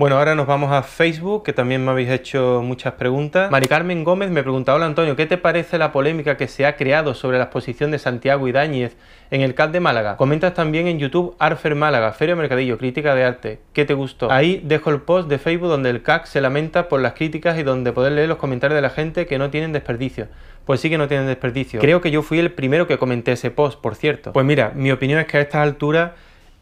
Bueno, ahora nos vamos a Facebook, que también me habéis hecho muchas preguntas. Mari Carmen Gómez me pregunta, hola Antonio, ¿qué te parece la polémica que se ha creado sobre la exposición de Santiago Dáñez en el CAC de Málaga? Comentas también en YouTube Arfer Málaga, Feria Mercadillo, Crítica de Arte. ¿Qué te gustó? Ahí dejo el post de Facebook donde el CAC se lamenta por las críticas y donde poder leer los comentarios de la gente que no tienen desperdicio. Pues sí que no tienen desperdicio. Creo que yo fui el primero que comenté ese post, por cierto. Pues mira, mi opinión es que a estas alturas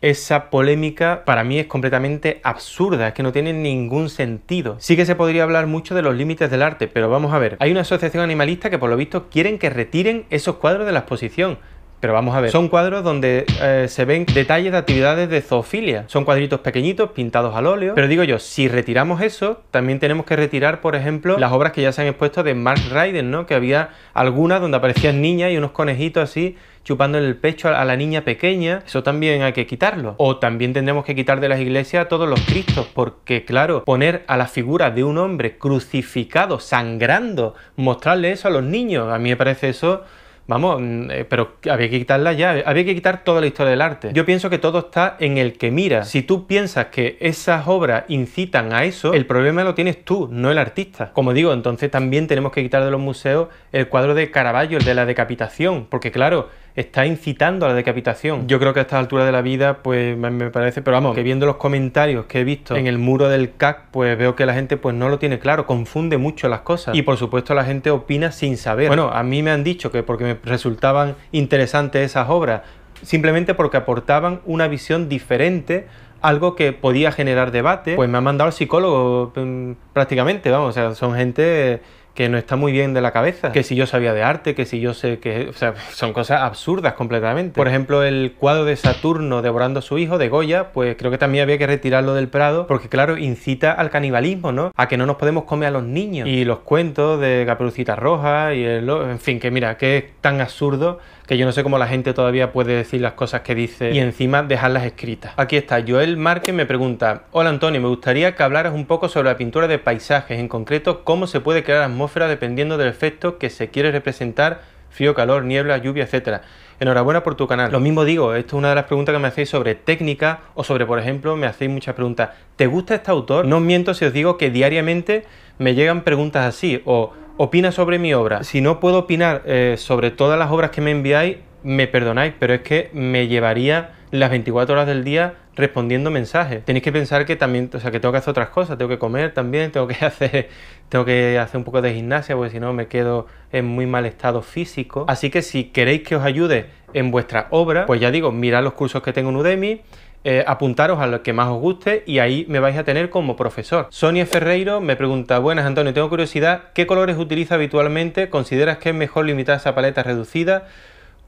esa polémica para mí es completamente absurda, es que no tiene ningún sentido. Sí que se podría hablar mucho de los límites del arte, pero vamos a ver, hay una asociación animalista que por lo visto quieren que retiren esos cuadros de la exposición. Pero vamos a ver, son cuadros donde eh, se ven detalles de actividades de zoofilia. Son cuadritos pequeñitos pintados al óleo. Pero digo yo, si retiramos eso, también tenemos que retirar, por ejemplo, las obras que ya se han expuesto de Mark Ryden, ¿no? Que había algunas donde aparecían niñas y unos conejitos así en el pecho a la niña pequeña, eso también hay que quitarlo. O también tendremos que quitar de las iglesias a todos los cristos, porque claro, poner a la figura de un hombre crucificado, sangrando, mostrarle eso a los niños, a mí me parece eso Vamos, mm, eh, pero había que quitarla ya, había que quitar toda la historia del arte. Yo pienso que todo está en el que mira. Si tú piensas que esas obras incitan a eso, el problema lo tienes tú, no el artista. Como digo, entonces también tenemos que quitar de los museos el cuadro de Caravaggio, el de la decapitación, porque claro, está incitando a la decapitación. Yo creo que a esta altura de la vida, pues me parece, pero vamos, que viendo los comentarios que he visto en el muro del CAC, pues veo que la gente pues no lo tiene claro, confunde mucho las cosas y por supuesto la gente opina sin saber. Bueno, a mí me han dicho que porque me resultaban interesantes esas obras, simplemente porque aportaban una visión diferente algo que podía generar debate, pues me ha mandado al psicólogo mm, prácticamente, vamos, o sea, son gente que no está muy bien de la cabeza, que si yo sabía de arte, que si yo sé que... son cosas absurdas completamente. Por ejemplo, el cuadro de Saturno devorando a su hijo de Goya, pues creo que también había que retirarlo del Prado, porque claro, incita al canibalismo, ¿no? A que no nos podemos comer a los niños. Y los cuentos de Caperucita Roja y En fin, que mira, que es tan absurdo que yo no sé cómo la gente todavía puede decir las cosas que dice y encima dejarlas escritas. Aquí está, Joel Márquez me pregunta, hola Antonio, me gustaría que hablaras un poco sobre la pintura de paisajes, en concreto cómo se puede crear atmósfera dependiendo del efecto que se quiere representar, frío, calor, niebla, lluvia, etcétera. Enhorabuena por tu canal. Lo mismo digo, esto es una de las preguntas que me hacéis sobre técnica o sobre, por ejemplo, me hacéis muchas preguntas. ¿Te gusta este autor? No os miento si os digo que diariamente me llegan preguntas así o opina sobre mi obra. Si no puedo opinar eh, sobre todas las obras que me enviáis, me perdonáis, pero es que me llevaría las 24 horas del día respondiendo mensajes. Tenéis que pensar que también, o sea, que tengo que hacer otras cosas, tengo que comer también, tengo que hacer, tengo que hacer un poco de gimnasia, porque si no me quedo en muy mal estado físico. Así que si queréis que os ayude en vuestra obra, pues ya digo, mirad los cursos que tengo en Udemy, eh, apuntaros a los que más os guste y ahí me vais a tener como profesor. Sonia Ferreiro me pregunta, buenas Antonio, tengo curiosidad, ¿qué colores utiliza habitualmente? ¿Consideras que es mejor limitar esa paleta reducida?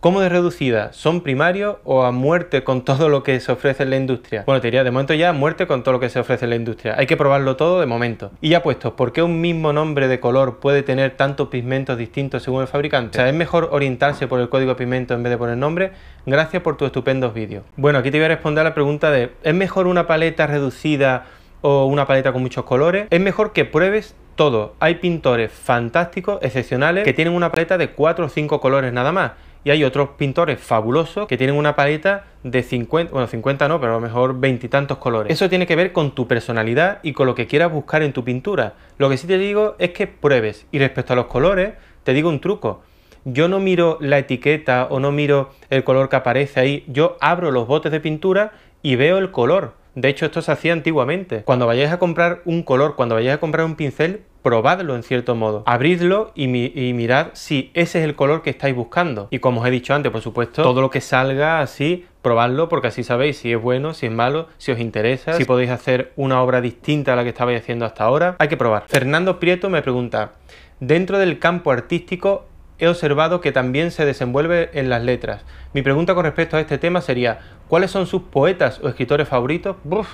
¿Cómo de reducida? ¿Son primarios o a muerte con todo lo que se ofrece en la industria? Bueno, te diría, de momento ya a muerte con todo lo que se ofrece en la industria. Hay que probarlo todo de momento. Y ya puesto, ¿por qué un mismo nombre de color puede tener tantos pigmentos distintos según el fabricante? O sea, es mejor orientarse por el código de pigmento en vez de por el nombre. Gracias por tus estupendos vídeos. Bueno, aquí te voy a responder a la pregunta de, ¿es mejor una paleta reducida o una paleta con muchos colores? Es mejor que pruebes todo. Hay pintores fantásticos, excepcionales, que tienen una paleta de 4 o 5 colores nada más y hay otros pintores fabulosos que tienen una paleta de 50, bueno, 50 no, pero a lo mejor veintitantos colores. Eso tiene que ver con tu personalidad y con lo que quieras buscar en tu pintura. Lo que sí te digo es que pruebes. Y respecto a los colores, te digo un truco. Yo no miro la etiqueta o no miro el color que aparece ahí. Yo abro los botes de pintura y veo el color. De hecho, esto se hacía antiguamente. Cuando vayáis a comprar un color, cuando vayáis a comprar un pincel, probadlo en cierto modo, abridlo y, mirar mirad si ese es el color que estáis buscando. Y como os he dicho antes, por supuesto, todo lo que salga así, probadlo porque así sabéis si es bueno, si es malo, si os interesa, si podéis hacer una obra distinta a la que estabais haciendo hasta ahora. Hay que probar. Fernando Prieto me pregunta, dentro del campo artístico he observado que también se desenvuelve en las letras. Mi pregunta con respecto a este tema sería, ¿cuáles son sus poetas o escritores favoritos? ¡Buf!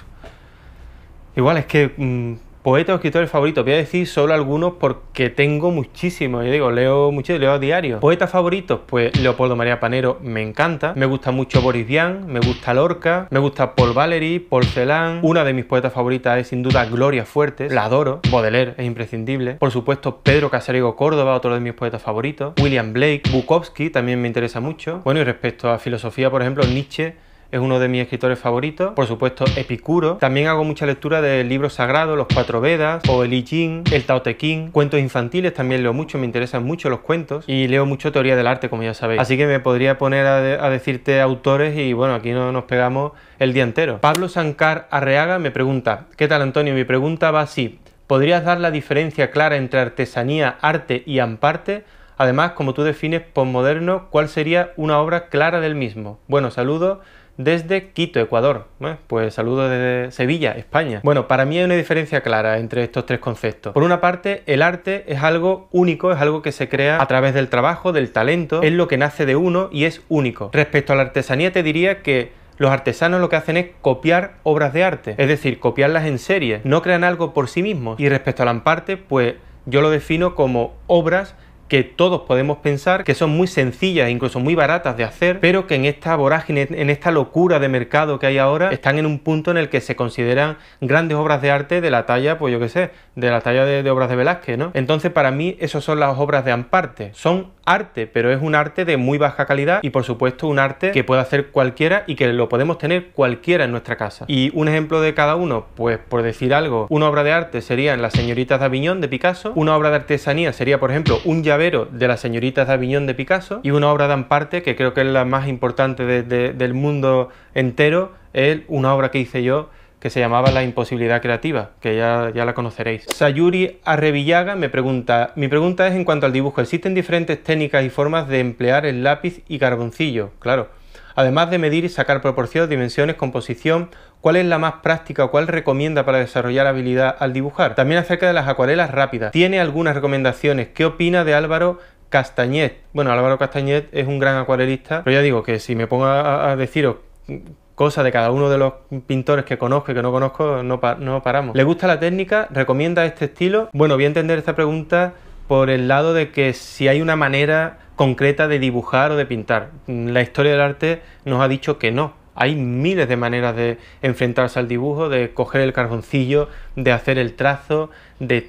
Igual es que... Mm, ¿Poetas o escritores favoritos? voy a decir solo algunos porque tengo muchísimos, y digo, leo muchísimo, leo a diario. Poetas favoritos, pues Leopoldo María Panero me encanta, me gusta mucho Boris Vian, me gusta Lorca, me gusta Paul Valery, Paul Celan, una de mis poetas favoritas es sin duda Gloria Fuertes, la adoro, Baudelaire es imprescindible, por supuesto Pedro Casariego Córdoba, otro de mis poetas favoritos, William Blake, Bukowski también me interesa mucho, bueno y respecto a filosofía, por ejemplo, Nietzsche, es uno de mis escritores favoritos. Por supuesto, Epicuro. También hago mucha lectura de libros sagrados, los cuatro Vedas, o el I el Tao Te Cuentos infantiles también leo mucho, me interesan mucho los cuentos. Y leo mucho teoría del arte, como ya sabéis. Así que me podría poner a, decirte autores y bueno, aquí no nos pegamos el día entero. Pablo Sancar Arreaga me pregunta, ¿qué tal Antonio? Mi pregunta va así. ¿Podrías dar la diferencia clara entre artesanía, arte y amparte? Además, como tú defines posmoderno, ¿cuál sería una obra clara del mismo? Bueno, saludos desde Quito, Ecuador. ¿eh? Pues saludo desde Sevilla, España. Bueno, para mí hay una diferencia clara entre estos tres conceptos. Por una parte, el arte es algo único, es algo que se crea a través del trabajo, del talento, es lo que nace de uno y es único. Respecto a la artesanía, te diría que los artesanos lo que hacen es copiar obras de arte, es decir, copiarlas en serie, no crean algo por sí mismos. Y respecto a la parte, pues yo lo defino como obras que todos podemos pensar, que son muy sencillas e incluso muy baratas de hacer, pero que en esta vorágine, en esta locura de mercado que hay ahora, están en un punto en el que se consideran grandes obras de arte de la talla, pues yo qué sé, de la talla de, obras de Velázquez, ¿no? Entonces para mí esas son las obras de Amparte, son arte, pero es un arte de muy baja calidad y por supuesto un arte que puede hacer cualquiera y que lo podemos tener cualquiera en nuestra casa. Y un ejemplo de cada uno, pues por decir algo, una obra de arte en Las señoritas de Aviñón de Picasso, una obra de artesanía sería por ejemplo un llavero de Las señoritas de Aviñón de Picasso y una obra de Amparte que creo que es la más importante del mundo entero, es una obra que hice yo que se llamaba La imposibilidad creativa, que ya, la conoceréis. Sayuri Arrevillaga me pregunta, mi pregunta es en cuanto al dibujo, ¿existen diferentes técnicas y formas de emplear el lápiz y carboncillo? Claro. Además de medir y sacar proporciones, dimensiones, composición, ¿cuál es la más práctica o cuál recomienda para desarrollar habilidad al dibujar? También acerca de las acuarelas rápidas. ¿Tiene algunas recomendaciones? ¿Qué opina de Álvaro Castañet? Bueno, Álvaro Castañet es un gran acuarelista, pero ya digo que si me pongo a, a deciros Cosa de cada uno de los pintores que conozco y que no conozco, no, no paramos. ¿Le gusta la técnica? ¿Recomienda este estilo? Bueno, voy a entender esta pregunta por el lado de que si hay una manera concreta de dibujar o de pintar. La historia del arte nos ha dicho que no hay miles de maneras de enfrentarse al dibujo, de coger el carboncillo, de hacer el trazo, de,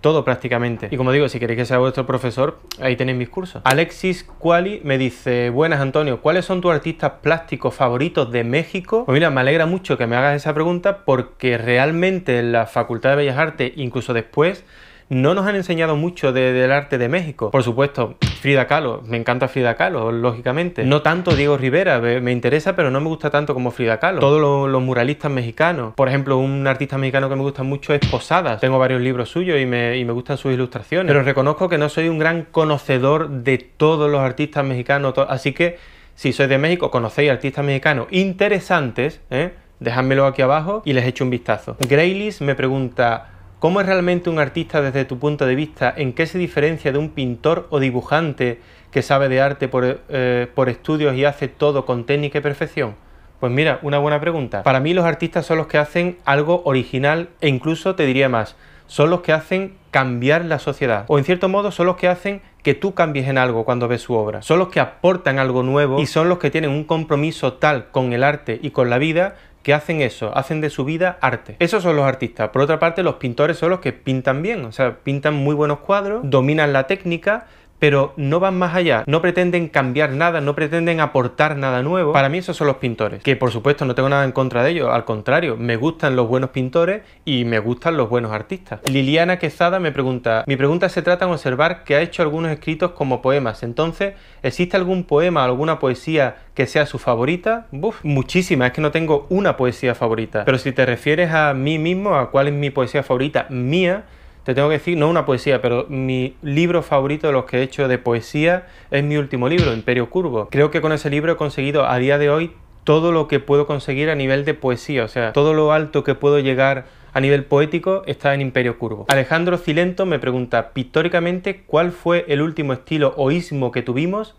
todo prácticamente. Y como digo, si queréis que sea vuestro profesor, ahí tenéis mis cursos. Alexis Quali me dice, buenas Antonio, ¿cuáles son tus artistas plásticos favoritos de México? Pues mira, me alegra mucho que me hagas esa pregunta porque realmente en la Facultad de Bellas Artes, incluso después, no nos han enseñado mucho del arte de México. Por supuesto, Frida Kahlo, me encanta Frida Kahlo, lógicamente. No tanto Diego Rivera, me interesa, pero no me gusta tanto como Frida Kahlo. Todos los, muralistas mexicanos. Por ejemplo, un artista mexicano que me gusta mucho es Posadas. Tengo varios libros suyos y me, gustan sus ilustraciones. Pero reconozco que no soy un gran conocedor de todos los artistas mexicanos, así que si sois de México, conocéis artistas mexicanos interesantes, ¿eh? dejádmelo aquí abajo y les echo un vistazo. Graylis me pregunta, ¿Cómo es realmente un artista desde tu punto de vista? ¿En qué se diferencia de un pintor o dibujante que sabe de arte eh, por, estudios y hace todo con técnica y perfección? Pues mira, una buena pregunta. Para mí los artistas son los que hacen algo original e incluso te diría más, son los que hacen cambiar la sociedad. O en cierto modo son los que hacen que tú cambies en algo cuando ves su obra. Son los que aportan algo nuevo y son los que tienen un compromiso tal con el arte y con la vida que hacen eso, hacen de su vida arte. Esos son los artistas. Por otra parte, los pintores son los que pintan bien, o sea, pintan muy buenos cuadros, dominan la técnica pero no van más allá, no pretenden cambiar nada, no pretenden aportar nada nuevo. Para mí esos son los pintores, que por supuesto no tengo nada en contra de ellos, al contrario, me gustan los buenos pintores y me gustan los buenos artistas. Liliana Quezada me pregunta, mi pregunta se trata en observar que ha hecho algunos escritos como poemas, entonces, ¿existe algún poema, alguna poesía que sea su favorita? muchísima, es que no tengo una poesía favorita, pero si te refieres a mí mismo, a cuál es mi poesía favorita mía, te tengo que decir, no una poesía, pero mi libro favorito de los que he hecho de poesía es mi último libro, Imperio Curvo. Creo que con ese libro he conseguido a día de hoy todo lo que puedo conseguir a nivel de poesía, o sea, todo lo alto que puedo llegar a nivel poético está en Imperio Curvo. Alejandro Cilento me pregunta pictóricamente cuál fue el último estilo oísmo que tuvimos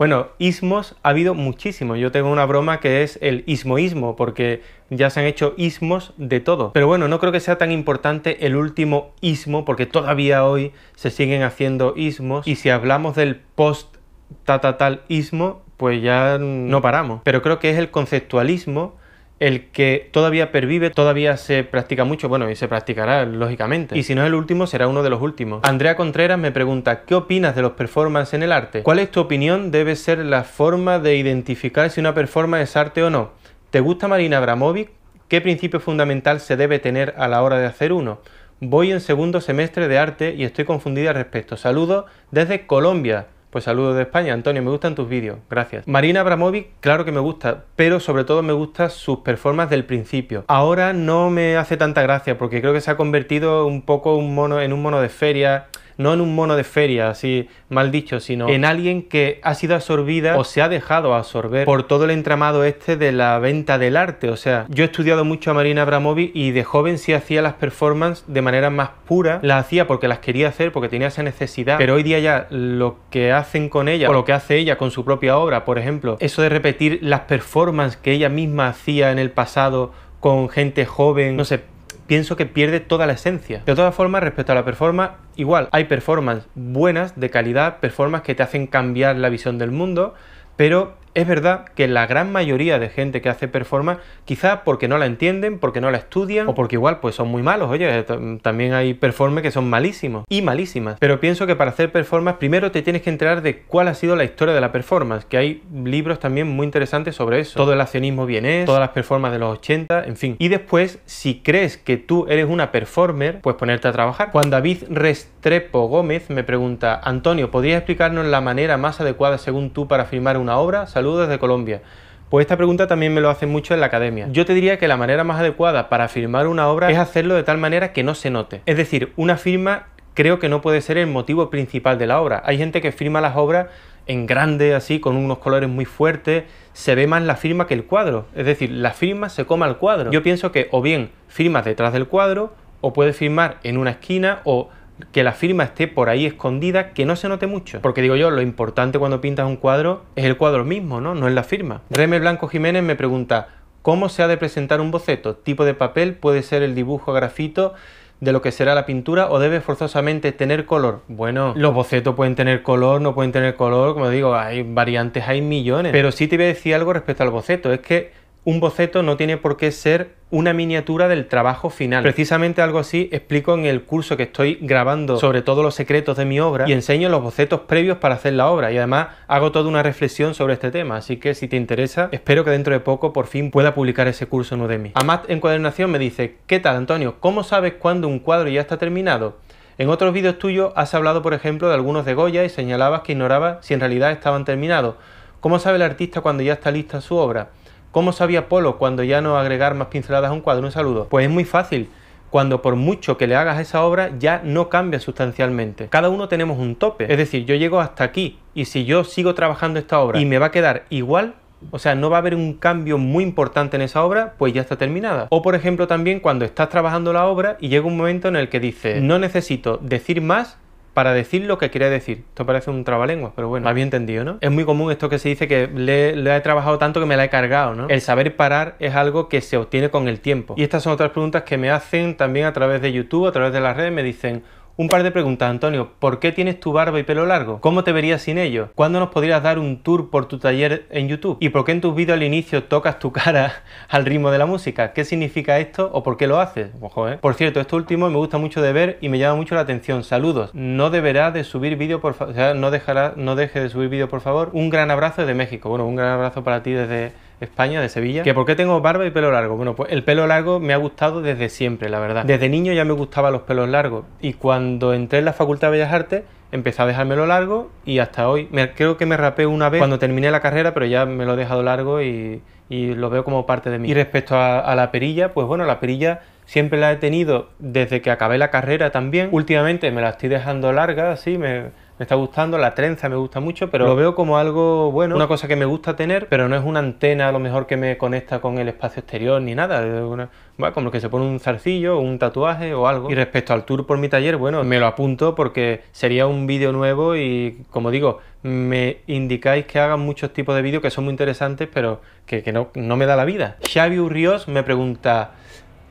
bueno, ismos ha habido muchísimo. Yo tengo una broma que es el ismoísmo, porque ya se han hecho ismos de todo. Pero bueno, no creo que sea tan importante el último ismo, porque todavía hoy se siguen haciendo ismos. Y si hablamos del post ismo, pues ya no paramos. Pero creo que es el conceptualismo el que todavía pervive, todavía se practica mucho, bueno, y se practicará, lógicamente. Y si no es el último, será uno de los últimos. Andrea Contreras me pregunta, ¿qué opinas de los performance en el arte? ¿Cuál es tu opinión? ¿Debe ser la forma de identificar si una performance es arte o no? ¿Te gusta Marina Abramovic? ¿Qué principio fundamental se debe tener a la hora de hacer uno? Voy en segundo semestre de arte y estoy confundida al respecto. Saludos desde Colombia. Pues saludos de España. Antonio, me gustan tus vídeos. Gracias. Marina Abramovic, claro que me gusta, pero sobre todo me gustan sus performances del principio. Ahora no me hace tanta gracia porque creo que se ha convertido un poco en un mono de feria no en un mono de feria, así mal dicho, sino en alguien que ha sido absorbida o se ha dejado absorber por todo el entramado este de la venta del arte. O sea, yo he estudiado mucho a Marina Abramovic y de joven sí hacía las performances de manera más pura, las hacía porque las quería hacer, porque tenía esa necesidad, pero hoy día ya lo que hacen con ella o lo que hace ella con su propia obra, por ejemplo, eso de repetir las performances que ella misma hacía en el pasado con gente joven, no sé, pienso que pierde toda la esencia. De todas formas, respecto a la performance, igual hay performance buenas, de calidad, performance que te hacen cambiar la visión del mundo, pero es verdad que la gran mayoría de gente que hace performance, quizás porque no la entienden, porque no la estudian, o porque igual pues son muy malos, oye, eh, también hay performers que son malísimos y malísimas. Pero pienso que para hacer performance primero te tienes que enterar de cuál ha sido la historia de la performance, que hay libros también muy interesantes sobre eso. Todo el accionismo viene, todas las performances de los 80, en fin. Y después, si crees que tú eres una performer, pues ponerte a trabajar. Cuando David Restrepo Gómez me pregunta, Antonio, ¿podrías explicarnos la manera más adecuada según tú para firmar una obra? Saludos desde Colombia. Pues esta pregunta también me lo hacen mucho en la academia. Yo te diría que la manera más adecuada para firmar una obra es hacerlo de tal manera que no se note. Es decir, una firma creo que no puede ser el motivo principal de la obra. Hay gente que firma las obras en grande, así, con unos colores muy fuertes, se ve más la firma que el cuadro. Es decir, la firma se coma al cuadro. Yo pienso que o bien firmas detrás del cuadro, o puedes firmar en una esquina, o que la firma esté por ahí escondida, que no se note mucho. Porque digo yo, lo importante cuando pintas un cuadro es el cuadro mismo, ¿no? No es la firma. Reme Blanco Jiménez me pregunta, ¿cómo se ha de presentar un boceto? ¿Tipo de papel? ¿Puede ser el dibujo grafito? de lo que será la pintura o debe forzosamente tener color. Bueno, los bocetos pueden tener color, no pueden tener color, como digo, hay variantes, hay millones. Pero sí te voy a decir algo respecto al boceto, es que un boceto no tiene por qué ser una miniatura del trabajo final. Precisamente algo así explico en el curso que estoy grabando sobre todos los secretos de mi obra y enseño los bocetos previos para hacer la obra y además hago toda una reflexión sobre este tema, así que si te interesa, espero que dentro de poco por fin pueda publicar ese curso en Udemy. Amat Encuadernación me dice, ¿qué tal Antonio? ¿Cómo sabes cuándo un cuadro ya está terminado? En otros vídeos tuyos has hablado por ejemplo de algunos de Goya y señalabas que ignorabas si en realidad estaban terminados. ¿Cómo sabe el artista cuando ya está lista su obra? ¿Cómo sabía Polo cuando ya no agregar más pinceladas a un cuadro? Un saludo. Pues es muy fácil. Cuando por mucho que le hagas esa obra ya no cambia sustancialmente. Cada uno tenemos un tope. Es decir, yo llego hasta aquí y si yo sigo trabajando esta obra y me va a quedar igual, o sea, no va a haber un cambio muy importante en esa obra, pues ya está terminada. O por ejemplo también cuando estás trabajando la obra y llega un momento en el que dices, no necesito decir más para decir lo que quiere decir. Esto parece un trabalenguas, pero bueno, había entendido, ¿no? Es muy común esto que se dice que le, le, he trabajado tanto que me la he cargado, ¿no? El saber parar es algo que se obtiene con el tiempo. Y estas son otras preguntas que me hacen también a través de YouTube, a través de las redes, me dicen, un par de preguntas, Antonio. ¿Por qué tienes tu barba y pelo largo? ¿Cómo te verías sin ello? ¿Cuándo nos podrías dar un tour por tu taller en YouTube? ¿Y por qué en tus vídeos al inicio tocas tu cara al ritmo de la música? ¿Qué significa esto o por qué lo haces? ¿eh? Por cierto, esto último me gusta mucho de ver y me llama mucho la atención. Saludos. No deberás de subir vídeo por favor. no, no deje de subir vídeo por favor. Un gran abrazo desde México. Bueno, un gran abrazo para ti desde España, de Sevilla. ¿Que por qué tengo barba y pelo largo? Bueno, pues el pelo largo me ha gustado desde siempre, la verdad. Desde niño ya me gustaban los pelos largos y cuando entré en la Facultad de Bellas Artes empecé a dejármelo largo y hasta hoy creo que me rapé una vez cuando terminé la carrera, pero ya me lo he dejado largo y, lo veo como parte de mí. Y respecto a, a la perilla, pues bueno, la perilla siempre la he tenido desde que acabé la carrera también. Últimamente me la estoy dejando larga, así me me está gustando, la trenza me gusta mucho, pero lo veo como algo bueno, una cosa que me gusta tener, pero no es una antena a lo mejor que me conecta con el espacio exterior ni nada, como que se pone un zarcillo, un tatuaje o algo. Y respecto al tour por mi taller, bueno, me lo apunto porque sería un vídeo nuevo y como digo, me indicáis que hagan muchos tipos de vídeos que son muy interesantes, pero que, no, no me da la vida. Xavi Urrios me pregunta...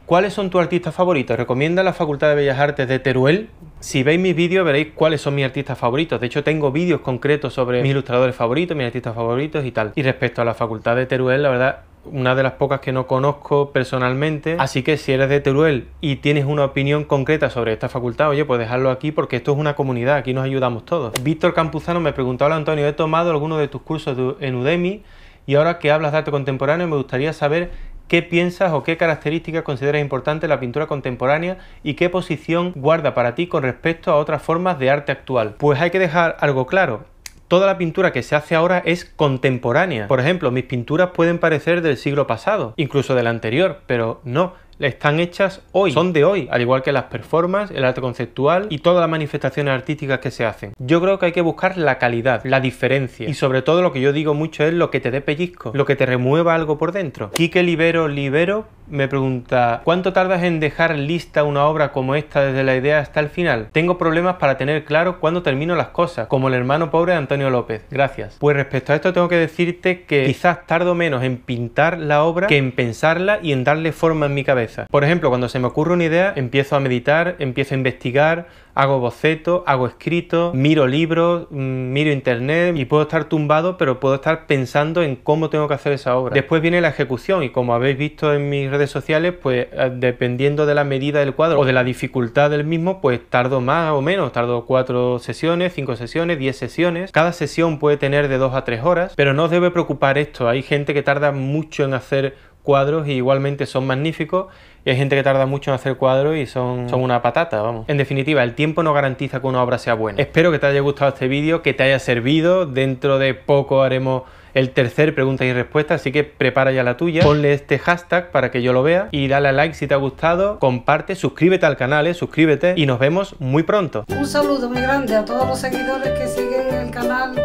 ¿Cuáles son tus artistas favoritos? Recomienda la Facultad de Bellas Artes de Teruel. Si veis mis vídeos veréis cuáles son mis artistas favoritos. De hecho tengo vídeos concretos sobre mis ilustradores favoritos, mis artistas favoritos y tal. Y respecto a la Facultad de Teruel, la verdad una de las pocas que no conozco personalmente. Así que si eres de Teruel y tienes una opinión concreta sobre esta facultad, oye, pues dejarlo aquí porque esto es una comunidad, aquí nos ayudamos todos. Víctor Campuzano me preguntó, hola Antonio, he tomado alguno de tus cursos en Udemy y ahora que hablas de arte contemporáneo me gustaría saber ¿Qué piensas o qué características consideras importante la pintura contemporánea y qué posición guarda para ti con respecto a otras formas de arte actual? Pues hay que dejar algo claro toda la pintura que se hace ahora es contemporánea. Por ejemplo, mis pinturas pueden parecer del siglo pasado, incluso del anterior, pero no, están hechas hoy, son de hoy, al igual que las performances, el arte conceptual y todas las manifestaciones artísticas que se hacen. Yo creo que hay que buscar la calidad, la diferencia y sobre todo lo que yo digo mucho es lo que te dé pellizco, lo que te remueva algo por dentro. Quique Libero Libero me pregunta, ¿cuánto tardas en dejar lista una obra como esta desde la idea hasta el final? Tengo problemas para tener claro cuándo termino las cosas, como el hermano pobre de Antonio López. Gracias. Pues respecto a esto tengo que decirte que quizás tardo menos en pintar la obra que en pensarla y en darle forma en mi cabeza. Por ejemplo, cuando se me ocurre una idea, empiezo a meditar, empiezo a investigar, hago boceto, hago escrito miro libros, mm, miro internet y puedo estar tumbado, pero puedo estar pensando en cómo tengo que hacer esa obra. Después viene la ejecución y como habéis visto en mis redes sociales, pues eh, dependiendo de la medida del cuadro o de la dificultad del mismo, pues tardo más o menos, tardo cuatro sesiones, cinco sesiones, diez sesiones. Cada sesión puede tener de dos a tres horas, pero no os debe preocupar esto. Hay gente que tarda mucho en hacer cuadros y igualmente son magníficos y hay gente que tarda mucho en hacer cuadros y son, son una patata, vamos. En definitiva, el tiempo no garantiza que una obra sea buena. Espero que te haya gustado este vídeo, que te haya servido. Dentro de poco haremos el tercer pregunta y respuesta, así que prepara ya la tuya, ponle este hashtag para que yo lo vea y dale a like si te ha gustado, comparte, suscríbete al canal, eh, suscríbete y nos vemos muy pronto. Un saludo muy grande a todos los seguidores que siguen el canal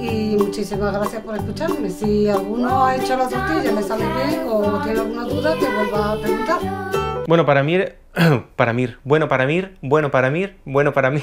y muchísimas gracias por escucharme. Si alguno ha hecho la tortilla, le sale bien o tiene alguna duda, te vuelva a preguntar. Bueno, para mí, para mí, bueno, para mí, bueno, para mí, bueno, para mí.